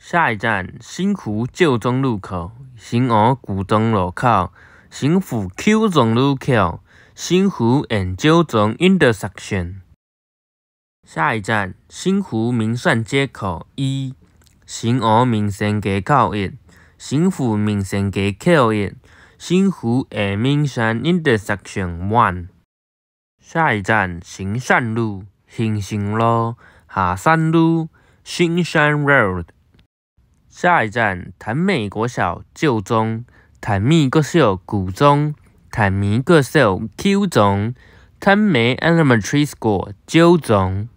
下一站，新湖旧中路口，新湖古中路口，新湖 Q 中路口，新湖二九中 Intersection。下一站，新湖民生街口一，新湖民生街口一，新湖民生街口一，新湖二民生 Intersection One。下一站，行善路，行盛路，下山路，新山 Road。下一站，潭美国小旧中，潭美国小古中，潭美国小 Q 中，潭美 Elementary School 九中。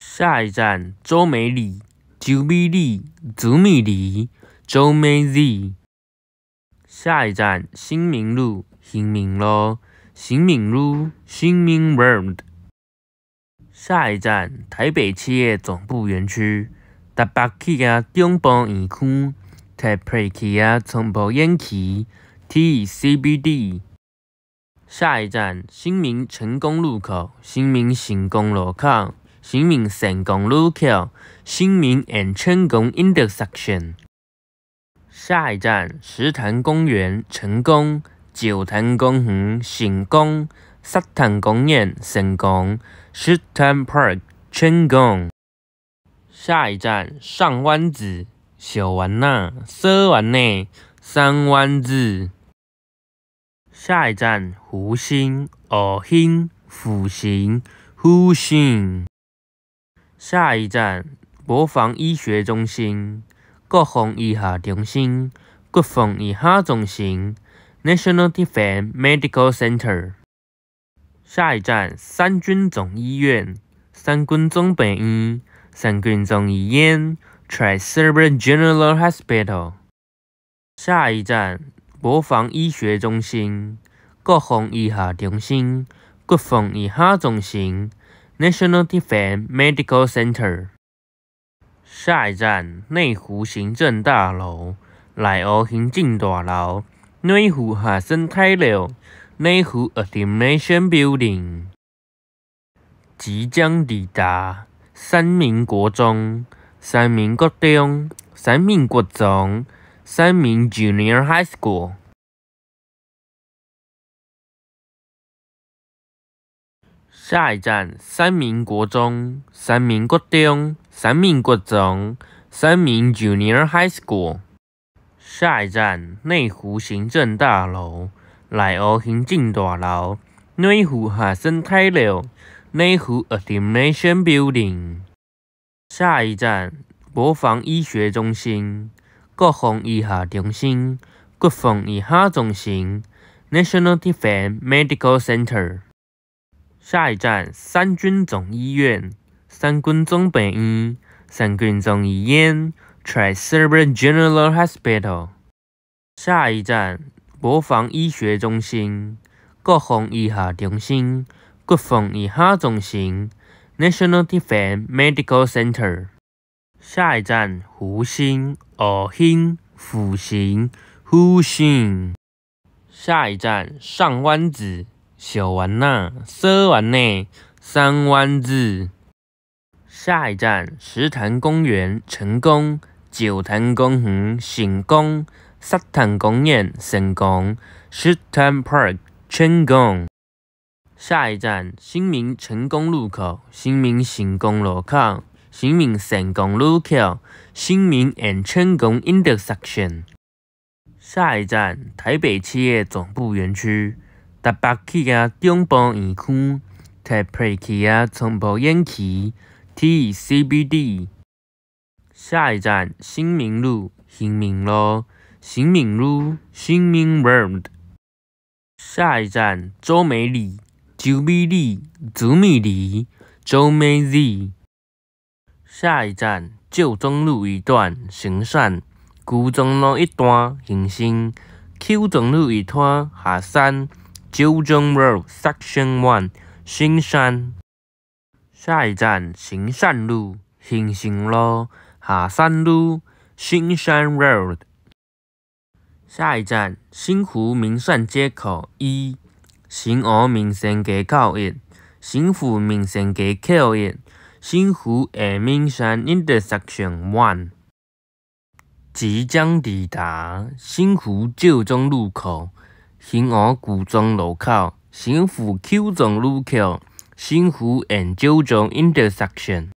下一站，周美里，周美里，周美里，周美里。下一站，新民路，新民路，新民路，新民 World。下一站，台北企业总部园区。台北企业中部园区台北企业中部园区 T.C.B.D。下一站新民成功路口新民成功路口新民成功路口新民 and 成功 intersection。下一站石潭公园成功九潭公园成功石潭公园成功石潭 park 成功下一站上湾子，小湾呐，小湾呐，上湾子。下一站湖心，二星，五星，湖心。下一站国防医学中心，国防医学中心，国防医学中心，National Defense Medical Center。下一站三军总医院，三军总北医。三军总医院 （Tri s e r b i c e General Hospital）。下一站，国防医学中心（国防医学中心，国防医学中心，National Defense Medical Center）。下一站，内湖行政大楼（内湖行政大楼，内湖学生大楼，内湖 a d m i n i s a t i o n Building）。即将抵达。三民国中，三民国中，三民国中，三民 Junior High School。下一站，三民国中，三民国中，三民国中，三民 Junior High School。下一站，内湖行政大楼，内湖行政大楼，内湖学生大楼。内湖 a s s i m i a t i o n Building。下一站，国防医学中心，国防医学中心，国防医学中心，National Defense Medical Center。下一站，三军总医院，三军总病院，三军总医院，Tri s e r v a n t General Hospital。下一站，国防医学中心，国防医学中心。国防一号中心 （National Defense Medical Center）。下一站：湖心、湖心、湖心、湖心。下一站：上湾子、小湾子、小湾子、上湾子。下一站：石潭公园、成功、九潭公园、成功、十潭公园、成功、石潭 Park 成功。下一站，新民成功路口，新民成功路口，新民成功路口，新 and 成功 intersection。下一站，台北企业总部园区，台北企业总部园区，台北企业总部园区，T C B D。下一站，新民路，新民路，新民路，新民 world。下一站，周美里。朱米里、朱米里、周美里。下一站旧中路一段行善，古中路一段行善。旧中路一段下山。旧中 Road Section One 新山。下一站行善路、行善路下山路、新山 Road。下一站新湖民善街口一。新湖民生街口一，新湖民生街口一，新湖下民山 Intersection One，即将抵达新湖九中路口，新湖古中路口，新湖九中路口，新湖下九中 Intersection。